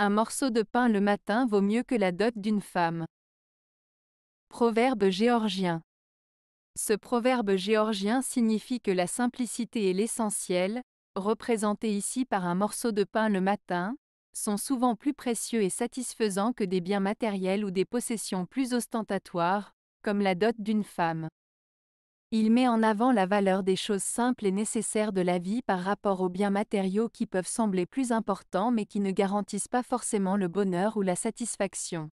Un morceau de pain le matin vaut mieux que la dot d'une femme. Proverbe géorgien. Ce proverbe géorgien signifie que la simplicité et l'essentiel, représentés ici par un morceau de pain le matin, sont souvent plus précieux et satisfaisants que des biens matériels ou des possessions plus ostentatoires, comme la dot d'une femme. Il met en avant la valeur des choses simples et nécessaires de la vie par rapport aux biens matériaux qui peuvent sembler plus importants mais qui ne garantissent pas forcément le bonheur ou la satisfaction.